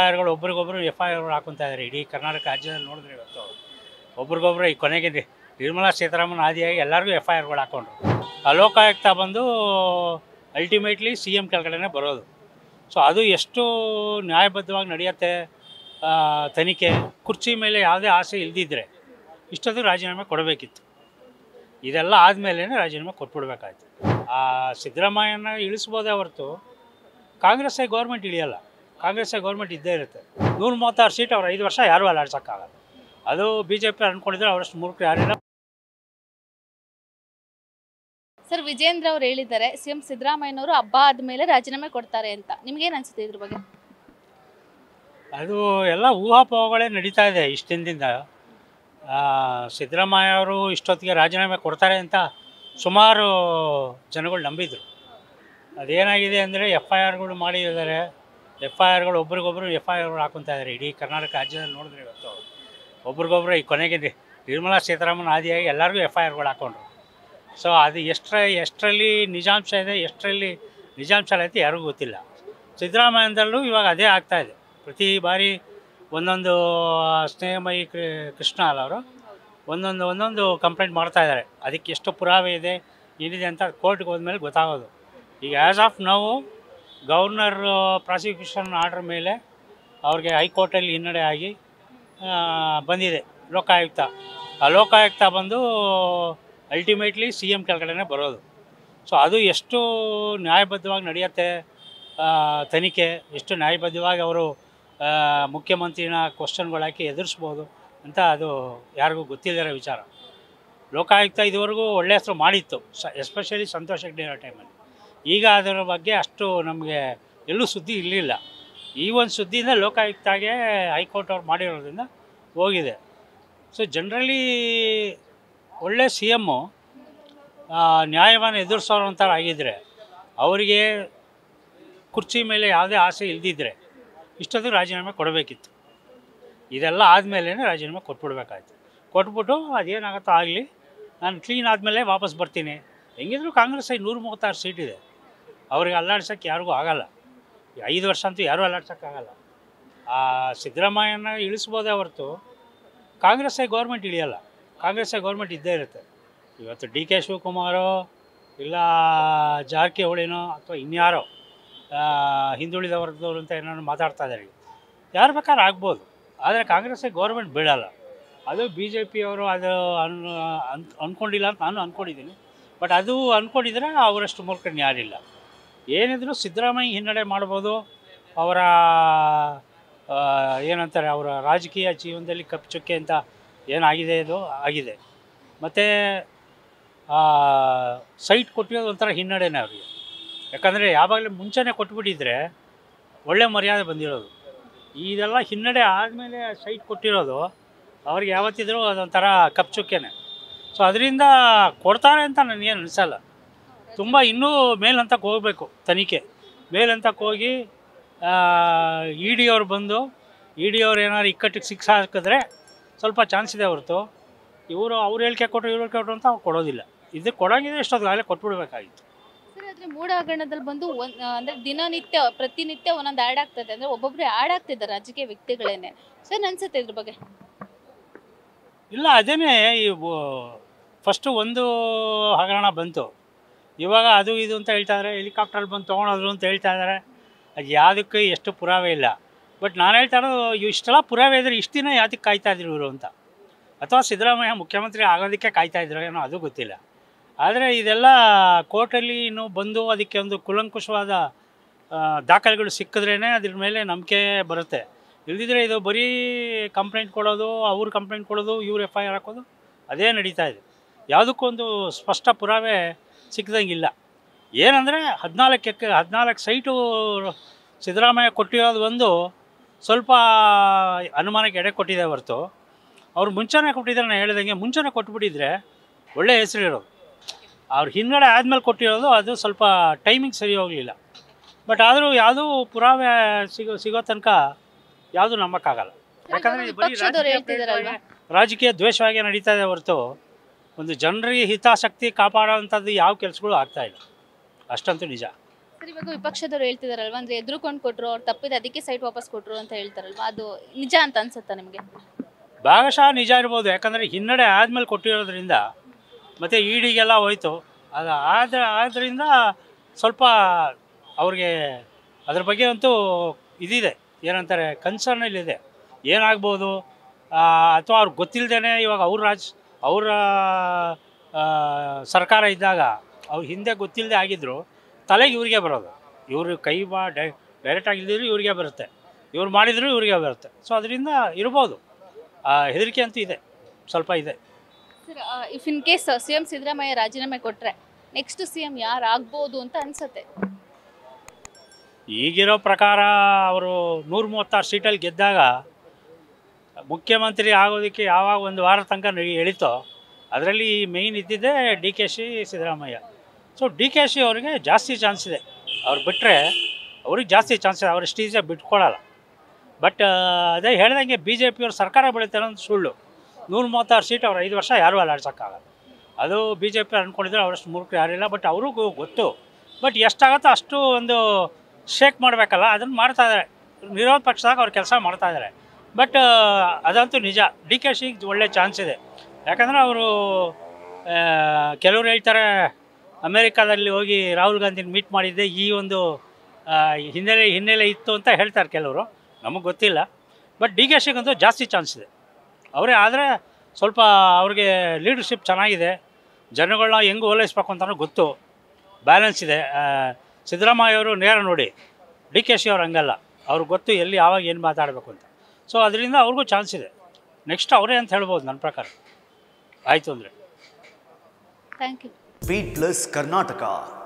I ಆರ್ಗಳು ಒಬ್ರಿಗೊಬ್ರು F I ಆರ್ಗಳು ಹಾಕೊತಾ ಇದ್ದಾರೆ ಇಡೀ ಕರ್ನಾಟಕ ರಾಜ್ಯದಲ್ಲಿ ನೋಡಿದ್ರೆ ಇವತ್ತು ಒಬ್ರಿಗೊಬ್ರು ಈ ಕೊನೆಗೆ ನಿರ್ಮಲಾ ಸೀತಾರಾಮನ್ ಆದಿಯಾಗಿ ಎಲ್ಲರಿಗೂ ಎಫ್ ಐ ಆರ್ಗಳು ಹಾಕೊಂಡ್ರು ಅಲೋಕಾಯುಕ್ತ ಬಂದು ಅಲ್ಟಿಮೇಟ್ಲಿ ಸಿ ಎಮ್ ಕೆಳಗಡೆನೇ ಬರೋದು ಸೊ ಅದು ಎಷ್ಟು ನ್ಯಾಯಬದ್ಧವಾಗಿ ನಡೆಯುತ್ತೆ ತನಿಖೆ ಕುರ್ಚಿ ಮೇಲೆ ಯಾವುದೇ ಆಸೆ ಇಲ್ದಿದ್ರೆ ಇಷ್ಟೊಂದು ರಾಜೀನಾಮೆ ಕೊಡಬೇಕಿತ್ತು ಇದೆಲ್ಲ ಆದಮೇಲೆ ರಾಜೀನಾಮೆ ಕೊಟ್ಬಿಡ್ಬೇಕಾಯ್ತು ಆ ಸಿದ್ದರಾಮಯ್ಯನ ಇಳಿಸ್ಬೋದೇ ಹೊರತು ಕಾಂಗ್ರೆಸ್ಸೇ ಗೌರ್ಮೆಂಟ್ ಇಳಿಯಲ್ಲ ಕಾಂಗ್ರೆಸ್ ಗೌರ್ಮೆಂಟ್ ಇದ್ದೇ ಇರುತ್ತೆ ನೂರು ಮೂವತ್ತಾರು ಸೀಟ್ ಅವ್ರು ಐದು ವರ್ಷ ಯಾರೂ ಅಲ್ಲಾಡ್ಸೋಕ್ಕಾಗಲ್ಲ ಅದು ಬಿ ಜೆ ಪಿ ಅಂದ್ಕೊಂಡಿದ್ರೆ ಅವರಷ್ಟು ಮೂರ್ಖರು ಯಾರಿಲ್ಲ ಸರ್ ವಿಜೇಂದ್ರ ಅವ್ರು ಹೇಳಿದ್ದಾರೆ ಸಿಎಂ ಸಿದ್ದರಾಮಯ್ಯನವರು ಹಬ್ಬ ಆದಮೇಲೆ ರಾಜೀನಾಮೆ ಕೊಡ್ತಾರೆ ಅಂತ ನಿಮ್ಗೇನು ಅನ್ಸುತ್ತೆ ಇದ್ರ ಬಗ್ಗೆ ಅದು ಎಲ್ಲ ಊಹಾಪೋಹಗಳೇ ನಡೀತಾ ಇದೆ ದಿನದಿಂದ ಸಿದ್ದರಾಮಯ್ಯ ಅವರು ಇಷ್ಟೊತ್ತಿಗೆ ರಾಜೀನಾಮೆ ಕೊಡ್ತಾರೆ ಅಂತ ಸುಮಾರು ಜನಗಳು ನಂಬಿದ್ರು ಅದೇನಾಗಿದೆ ಅಂದರೆ ಎಫ್ ಐ ಆರ್ಗಳು ಮಾಡಿದ್ದಾರೆ ಎಫ್ ಐ ಆರ್ಗಳು ಒಬ್ರಿಗೊಬ್ರು ಎಫ್ ಐ ಆರ್ಗಳು ಹಾಕೊತಾ ಇದ್ದಾರೆ ಇಡೀ ಕರ್ನಾಟಕ ರಾಜ್ಯದಲ್ಲಿ ನೋಡಿದ್ರೆ ಇವತ್ತು ಒಬ್ರಿಗೊಬ್ರು ಈ ಕೊನೆಗೆ ನಿರ್ಮಲಾ ಸೀತಾರಾಮನ್ ಆದಿಯಾಗಿ ಎಲ್ಲರಿಗೂ ಎಫ್ ಐ ಆರ್ಗಳು ಹಾಕೊಂಡ್ರು ಸೊ ಅದು ಎಷ್ಟರ ಎಷ್ಟರಲ್ಲಿ ನಿಜಾಂಶ ಇದೆ ಎಷ್ಟರಲ್ಲಿ ನಿಜಾಂಶ ಐತೆ ಯಾರಿಗೂ ಗೊತ್ತಿಲ್ಲ ಸಿದ್ದರಾಮಯ್ಯದಲ್ಲೂ ಇವಾಗ ಅದೇ ಆಗ್ತಾಯಿದೆ ಪ್ರತಿ ಬಾರಿ ಒಂದೊಂದು ಸ್ನೇಹಮಯಿ ಕೃಷ್ಣ ಅಲ್ಲ ಅವರು ಒಂದೊಂದು ಒಂದೊಂದು ಕಂಪ್ಲೇಂಟ್ ಮಾಡ್ತಾ ಇದ್ದಾರೆ ಅದಕ್ಕೆ ಎಷ್ಟು ಪುರಾವೆ ಇದೆ ಏನಿದೆ ಅಂತ ಕೋರ್ಟ್ಗೆ ಹೋದ್ಮೇಲೆ ಗೊತ್ತಾಗೋದು ಈಗ ಆ್ಯಸ್ ಆಫ್ ನಾವು ಗವರ್ನರ್ ಪ್ರಾಸಿಕ್ಯೂಷನ್ ಆರ್ಡರ್ ಮೇಲೆ ಅವ್ರಿಗೆ ಹೈಕೋರ್ಟಲ್ಲಿ ಹಿನ್ನಡೆ ಆಗಿ ಬಂದಿದೆ ಲೋಕಾಯುಕ್ತ ಆ ಲೋಕಾಯುಕ್ತ ಬಂದು ಅಲ್ಟಿಮೇಟ್ಲಿ ಸಿ ಎಮ್ ಕೆಳಗಡೆನೇ ಬರೋದು ಸೊ ಅದು ಎಷ್ಟು ನ್ಯಾಯಬದ್ಧವಾಗಿ ನಡೆಯುತ್ತೆ ತನಿಖೆ ಎಷ್ಟು ನ್ಯಾಯಬದ್ಧವಾಗಿ ಅವರು ಮುಖ್ಯಮಂತ್ರಿನ ಹಾಕಿ ಎದುರಿಸ್ಬೋದು ಅಂತ ಅದು ಯಾರಿಗೂ ಗೊತ್ತಿಲ್ಲದಿರೋ ವಿಚಾರ ಲೋಕಾಯುಕ್ತ ಇದುವರೆಗೂ ಒಳ್ಳೆ ಹೆಸರು ಮಾಡಿತ್ತು ಸ ಎಸ್ಪೆಷಲಿ ಸಂತೋಷ್ ಹೆಗ್ಡೆ ಟೈಮಲ್ಲಿ ಈಗ ಅದರ ಬಗ್ಗೆ ಅಷ್ಟು ನಮಗೆ ಎಲ್ಲೂ ಸುದ್ದಿ ಇರಲಿಲ್ಲ ಈ ಒಂದು ಸುದ್ದಿಯಿಂದ ಲೋಕಾಯುಕ್ತಾಗೆ ಹೈಕೋರ್ಟ್ ಅವ್ರು ಮಾಡಿರೋದ್ರಿಂದ ಹೋಗಿದೆ ಸೊ ಜನರಲಿ ಒಳ್ಳೆ ಸಿ ಎಮ್ಮು ನ್ಯಾಯವನ್ನು ಎದುರಿಸೋರು ಆಗಿದ್ದರೆ ಅವರಿಗೆ ಕುರ್ಚಿ ಮೇಲೆ ಯಾವುದೇ ಆಸೆ ಇಲ್ಲದಿದ್ದರೆ ಇಷ್ಟೊತ್ತು ರಾಜೀನಾಮೆ ಕೊಡಬೇಕಿತ್ತು ಇದೆಲ್ಲ ಆದಮೇಲೆ ರಾಜೀನಾಮೆ ಕೊಟ್ಬಿಡ್ಬೇಕಾಯ್ತು ಕೊಟ್ಬಿಟ್ಟು ಅದೇನಾಗುತ್ತೋ ಆಗಲಿ ನಾನು ಕ್ಲೀನ್ ಆದಮೇಲೆ ವಾಪಸ್ ಬರ್ತೀನಿ ಹೆಂಗಿದ್ರು ಕಾಂಗ್ರೆಸ್ ನೂರು ಮೂವತ್ತಾರು ಸೀಟ್ ಇದೆ ಅವ್ರಿಗೆ ಅಲ್ಲಾಡ್ಸೋಕ್ಕೆ ಯಾರಿಗೂ ಆಗಲ್ಲ ಐದು ವರ್ಷ ಅಂತೂ ಯಾರೂ ಅಲ್ಲಾಡ್ಸೋಕ್ಕಾಗಲ್ಲ ಆ ಸಿದ್ದರಾಮಯ್ಯನ ಇಳಿಸ್ಬೋದೇ ಹೊರತು ಕಾಂಗ್ರೆಸ್ಸೇ ಗೌರ್ಮೆಂಟ್ ಇಳಿಯಲ್ಲ ಕಾಂಗ್ರೆಸ್ಸೇ ಗೌರ್ಮೆಂಟ್ ಇದ್ದೇ ಇರುತ್ತೆ ಇವತ್ತು ಡಿ ಕೆ ಶಿವಕುಮಾರೋ ಇಲ್ಲ ಜಾರಕಿಹೊಳಿನೋ ಅಥವಾ ಇನ್ಯಾರೋ ಹಿಂದುಳಿದ ಅಂತ ಏನಾದ್ರು ಮಾತಾಡ್ತಾ ಇದ್ದಾರೆ ಯಾರು ಬೇಕಾದ್ರೆ ಆಗ್ಬೋದು ಆದರೆ ಕಾಂಗ್ರೆಸ್ಸೇ ಗೌರ್ಮೆಂಟ್ ಬೀಳಲ್ಲ ಅದು ಬಿ ಜೆ ಪಿಯವರು ಅದು ಅನ್ ಅನ್ ಅಂದ್ಕೊಂಡಿಲ್ಲ ಅಂತ ನಾನು ಅಂದ್ಕೊಂಡಿದ್ದೀನಿ ಬಟ್ ಅದು ಅಂದ್ಕೊಂಡಿದ್ರೆ ಅವರಷ್ಟು ಮೂಲಕ ಯಾರಿಲ್ಲ ಏನಿದ್ರು ಸಿದ್ದರಾಮಯ್ಯ ಹಿನ್ನಡೆ ಮಾಡ್ಬೋದು ಅವರ ಏನಂತಾರೆ ಅವರ ರಾಜಕೀಯ ಜೀವನದಲ್ಲಿ ಚುಕ್ಕೆ ಅಂತ ಏನಾಗಿದೆ ಇದು ಆಗಿದೆ ಮತ್ತು ಸೈಟ್ ಕೊಟ್ಟಿರೋದು ಒಂಥರ ಹಿನ್ನಡೆನೇ ಅವರಿಗೆ ಯಾಕಂದರೆ ಯಾವಾಗಲೂ ಮುಂಚೆನೇ ಕೊಟ್ಬಿಟ್ಟಿದ್ರೆ ಒಳ್ಳೆ ಮರ್ಯಾದೆ ಬಂದಿರೋದು ಇದೆಲ್ಲ ಹಿನ್ನಡೆ ಆದಮೇಲೆ ಸೈಟ್ ಕೊಟ್ಟಿರೋದು ಅವ್ರಿಗೆ ಯಾವತ್ತಿದ್ರೂ ಅದೊಂಥರ ಕಪ್ಪು ಚುಕ್ಕೆನೇ ಸೊ ಅದರಿಂದ ಕೊಡ್ತಾರೆ ಅಂತ ನನಗೇನು ಅನಿಸಲ್ಲ ತುಂಬ ಇನ್ನೂ ಮೇಲಂತಕ್ಕೆ ಹೋಗಬೇಕು ತನಿಖೆ ಮೇಲಂತಕ್ಕೆ ಹೋಗಿ ಇ ಡಿ e ಅವ್ರು ಬಂದು ಇ e ಡಿ ಇಕ್ಕಟ್ಟಿಗೆ ಸಿಕ್ಸ್ ಹಾಕಿದ್ರೆ ಸ್ವಲ್ಪ ಚಾನ್ಸ್ ಇದೆ ಹೊರತು ಇವರು ಅವ್ರು ಹೇಳಿಕೆ ಕೊಟ್ಟರು ಇವ್ರು ಹೇಳಿಕೆ ಕೊಟ್ಟರು ಅಂತ ಅವ್ರು ಕೊಡೋದಿಲ್ಲ ಇದು ಕೊಡೋಂಗಿದ್ರೆ ಇಷ್ಟೊತ್ತಿಗಾಗಲೇ ಕೊಟ್ಬಿಡ್ಬೇಕಾಗಿತ್ತು ಮೂಡ ಹಗರಣದಲ್ಲಿ ಬಂದು ಅಂದ್ರೆ ದಿನನಿತ್ಯ ಪ್ರತಿನಿತ್ಯ ಒಂದೊಂದು ಆ್ಯಡ್ ಆಗ್ತದೆ ಅಂದ್ರೆ ಒಬ್ಬೊಬ್ರು ಆ್ಯಡ್ ಆಗ್ತಿದ್ದಾರೆ ರಾಜಕೀಯ ವ್ಯಕ್ತಿಗಳೇನೆ ಸರ್ ಅನ್ಸುತ್ತೆ ಇದ್ರ ಬಗ್ಗೆ ಇಲ್ಲ ಅದೇನೇ ಈ ಫಸ್ಟು ಒಂದು ಹಗರಣ ಬಂತು ಇವಾಗ ಅದು ಇದು ಅಂತ ಹೇಳ್ತಾ ಇದ್ದಾರೆ ಹೆಲಿಕಾಪ್ಟ್ರಲ್ಲಿ ಬಂದು ತೊಗೊಳೋದ್ರು ಅಂತ ಹೇಳ್ತಾ ಇದ್ದಾರೆ ಅದು ಯಾವುದಕ್ಕೆ ಎಷ್ಟು ಪುರಾವೆ ಇಲ್ಲ ಬಟ್ ನಾನು ಹೇಳ್ತಾ ಇರೋದು ಇಷ್ಟೆಲ್ಲ ಪುರಾವೆ ಇದ್ದರೆ ಇಷ್ಟು ದಿನ ಕಾಯ್ತಾ ಕಾಯ್ತಾಯಿದ್ರು ಇವರು ಅಂತ ಅಥವಾ ಸಿದ್ದರಾಮಯ್ಯ ಮುಖ್ಯಮಂತ್ರಿ ಆಗೋದಕ್ಕೆ ಕಾಯ್ತಾಯಿದ್ರು ಏನೋ ಅದು ಗೊತ್ತಿಲ್ಲ ಆದರೆ ಇದೆಲ್ಲ ಕೋರ್ಟಲ್ಲಿ ಇನ್ನೂ ಬಂದು ಅದಕ್ಕೆ ಒಂದು ಕುಲಂಕುಷವಾದ ದಾಖಲೆಗಳು ಸಿಕ್ಕಿದ್ರೇ ಅದ್ರ ಮೇಲೆ ನಂಬಿಕೆ ಬರುತ್ತೆ ಇಲ್ದಿದ್ರೆ ಇದು ಬರೀ ಕಂಪ್ಲೇಂಟ್ ಕೊಡೋದು ಅವ್ರ ಕಂಪ್ಲೇಂಟ್ ಕೊಡೋದು ಇವ್ರು ಎಫ್ ಐ ಆರ್ ಹಾಕೋದು ಅದೇ ನಡೀತಾ ಇದೆ ಯಾವುದಕ್ಕೊಂದು ಸ್ಪಷ್ಟ ಪುರಾವೆ ಸಿಕ್ಕದಂಗಿಲ್ಲ ಏನಂದರೆ ಹದಿನಾಲ್ಕು ಎಕ್ ಹದಿನಾಲ್ಕು ಸೈಟು ಸಿದ್ದರಾಮಯ್ಯ ಕೊಟ್ಟಿರೋದು ಬಂದು ಸ್ವಲ್ಪ ಅನುಮಾನಕ್ಕೆ ಎಡೆ ಕೊಟ್ಟಿದೆ ಹೊರತು ಅವ್ರು ಮುಂಚೆನೇ ಕೊಟ್ಟಿದ್ದಾರೆ ನಾನು ಹೇಳಿದಂಗೆ ಮುಂಚೆನೇ ಕೊಟ್ಬಿಟ್ಟಿದ್ರೆ ಒಳ್ಳೆಯ ಹೆಸರಿರೋದು ಅವ್ರು ಹಿಂದ್ಗಡೆ ಆದಮೇಲೆ ಕೊಟ್ಟಿರೋದು ಅದು ಸ್ವಲ್ಪ ಟೈಮಿಂಗ್ ಸರಿ ಹೋಗಲಿಲ್ಲ ಬಟ್ ಆದರೂ ಯಾವುದೂ ಪುರಾವೆ ಸಿಗೋ ಸಿಗೋ ತನಕ ಯಾವುದೂ ನಂಬಕ್ಕಾಗಲ್ಲ ಯಾಕಂದರೆ ರಾಜಕೀಯ ದ್ವೇಷವಾಗಿ ನಡೀತಾ ಇದೆ ಹೊರತು ಒಂದು ಜನರಿಗೆ ಹಿತಾಸಕ್ತಿ ಕಾಪಾಡೋವಂಥದ್ದು ಯಾವ ಕೆಲಸಗಳು ಆಗ್ತಾ ಇಲ್ಲ ಅಷ್ಟಂತೂ ನಿಜ ಸರ್ ಇವಾಗ ವಿಪಕ್ಷದವರು ಹೇಳ್ತಿದಾರಲ್ವಾ ಅಂದ್ರೆ ಎದುರುಕೊಂಡು ಕೊಟ್ರು ಅವ್ರು ತಪ್ಪಿದೆ ಅದಕ್ಕೆ ಸೈಟ್ ವಾಪಸ್ ಕೊಟ್ರು ಅಂತ ಹೇಳ್ತಾರಲ್ವಾ ಅದು ನಿಜ ಅಂತ ಅನ್ಸುತ್ತಾ ನಿಮಗೆ ಭಾಗಶಃ ನಿಜ ಇರ್ಬೋದು ಯಾಕಂದರೆ ಹಿನ್ನಡೆ ಆದ್ಮೇಲೆ ಕೊಟ್ಟಿರೋದ್ರಿಂದ ಮತ್ತೆ ಈಡಿಗೆಲ್ಲ ಹೋಯ್ತು ಅದು ಆದ ಆದ್ದರಿಂದ ಸ್ವಲ್ಪ ಅವ್ರಿಗೆ ಅದ್ರ ಬಗ್ಗೆ ಅಂತೂ ಇದಿದೆ ಏನಂತಾರೆ ಕನ್ಸರ್ನ್ ಇಲ್ಲಿದೆ ಏನಾಗ್ಬೋದು ಅಥವಾ ಅವ್ರಿಗೆ ಗೊತ್ತಿಲ್ಲದೇ ಇವಾಗ ಅವ್ರ ರಾಜ್ ಅವರ ಸರ್ಕಾರ ಇದ್ದಾಗ ಅವ್ರು ಹಿಂದೆ ಗೊತ್ತಿಲ್ಲದೆ ಆಗಿದ್ದರು ತಲೆಗೆ ಇವ್ರಿಗೆ ಬರೋದು ಇವರು ಕೈ ಬಾ ಡೈ ಡೈರೆಕ್ಟ್ ಇವರಿಗೆ ಇವ್ರಿಗೆ ಬರುತ್ತೆ ಇವ್ರು ಮಾಡಿದ್ರು ಇವ್ರಿಗೆ ಬರುತ್ತೆ ಸೊ ಅದರಿಂದ ಇರ್ಬೋದು ಹೆದರಿಕೆ ಅಂತೂ ಇದೆ ಸ್ವಲ್ಪ ಇದೆ sir if in case C M Siddaramaiah ರಾಜೀನಾಮೆ ಕೊಟ್ಟರೆ ನೆಕ್ಸ್ಟ್ ಸಿ ಎಂ ಯಾರು ಅಂತ ಅನಿಸುತ್ತೆ ಈಗಿರೋ ಪ್ರಕಾರ ಅವರು ನೂರ ಮೂವತ್ತಾರು ಸೀಟಲ್ಲಿ ಗೆದ್ದಾಗ ಮುಖ್ಯಮಂತ್ರಿ ಆಗೋದಕ್ಕೆ ಯಾವಾಗ ಒಂದು ವಾರ ತನಕ ಎಳಿತೋ ಅದರಲ್ಲಿ ಮೇಯ್ನ್ ಇದ್ದಿದ್ದೆ D K Shi Siddaramaiah so D K Shi ಅವರಿಗೆ ಜಾಸ್ತಿ ಚಾನ್ಸ್ ಇದೆ ಅವ್ರು ಬಿಟ್ಟರೆ ಅವ್ರಿಗೆ ಜಾಸ್ತಿ ಚಾನ್ಸ್ ಇದೆ ಅವ್ರು ಸ್ಟೀಜೆ ಬಿಟ್ಕೊಳ್ಳಲ್ಲ ಬಟ್ ಅದೇ ಹೇಳ್ದಂಗೆ ಬಿ ಜೆ ಪಿಯವ್ರು ಸರ್ಕಾರ ಬೆಳೀತಾರೆ ಅಂತ ಸುಳ್ಳು ನೂರು ಮೂವತ್ತಾರು ಸೀಟ್ ಅವ್ರು ಐದು ವರ್ಷ ಯಾರೂ ಅಲ್ಲಾಡ್ಸೋಕ್ಕಾಗಲ್ಲ ಅದು ಬಿ ಜೆ ಪಿ ಅಂದ್ಕೊಂಡಿದ್ರು ಅವರಷ್ಟು ಮೂರ್ಖರು ಯಾರಿಲ್ಲ ಬಟ್ ಅವ್ರಿಗೂ ಗೊತ್ತು ಬಟ್ ಎಷ್ಟಾಗತ್ತೋ ಅಷ್ಟು ಒಂದು ಶೇಕ್ ಮಾಡಬೇಕಲ್ಲ ಅದನ್ನು ಮಾಡ್ತಾಯಿದ್ದಾರೆ ವಿರೋಧ ಪಕ್ಷದಾಗ ಅವ್ರು ಕೆಲಸ ಮಾಡ್ತಾಯಿದ್ದಾರೆ ಬಟ್ uh, ಅದಂತೂ ನಿಜ ಡಿ ಕೆ ಶಿಗೆ ಒಳ್ಳೆ ಚಾನ್ಸ್ ಇದೆ ಯಾಕಂದರೆ ಅವರು ಕೆಲವರು ಹೇಳ್ತಾರೆ ಅಮೇರಿಕಾದಲ್ಲಿ ಹೋಗಿ ರಾಹುಲ್ ಗಾಂಧಿನ ಮೀಟ್ ಮಾಡಿದ್ದೆ ಈ ಒಂದು ಹಿನ್ನೆಲೆ ಹಿನ್ನೆಲೆ ಇತ್ತು ಅಂತ ಹೇಳ್ತಾರೆ ಕೆಲವರು ನಮಗೆ ಗೊತ್ತಿಲ್ಲ ಬಟ್ ಡಿ ಕೆ ಶಿಗಂತೂ ಜಾಸ್ತಿ ಚಾನ್ಸ್ ಇದೆ ಅವರೇ ಆದರೆ ಸ್ವಲ್ಪ ಅವ್ರಿಗೆ ಲೀಡರ್ಶಿಪ್ ಚೆನ್ನಾಗಿದೆ ಜನಗಳನ್ನ ಹೆಂಗೆ ಓಲೈಸ್ಬೇಕು ಅಂತಲೂ ಗೊತ್ತು ಬ್ಯಾಲೆನ್ಸ್ ಇದೆ ಸಿದ್ದರಾಮಯ್ಯವರು ಅವರು ನೇರ ನೋಡಿ ಡಿ ಕೆ ಶಿ ಅವ್ರು ಹಂಗಲ್ಲ ಅವ್ರಿಗೆ ಗೊತ್ತು ಎಲ್ಲಿ ಯಾವಾಗ ಏನು ಮಾತಾಡಬೇಕು ಅಂತ ಸೊ ಅದರಿಂದ ಅವ್ರಿಗೂ ಚಾನ್ಸ್ ಇದೆ ನೆಕ್ಸ್ಟ್ ಅವರೇ ಅಂತ ಹೇಳ್ಬೋದು ನನ್ನ ಪ್ರಕಾರ ಆಯಿತು ಅಂದರೆ ಥ್ಯಾಂಕ್ ಯು ಕರ್ನಾಟಕ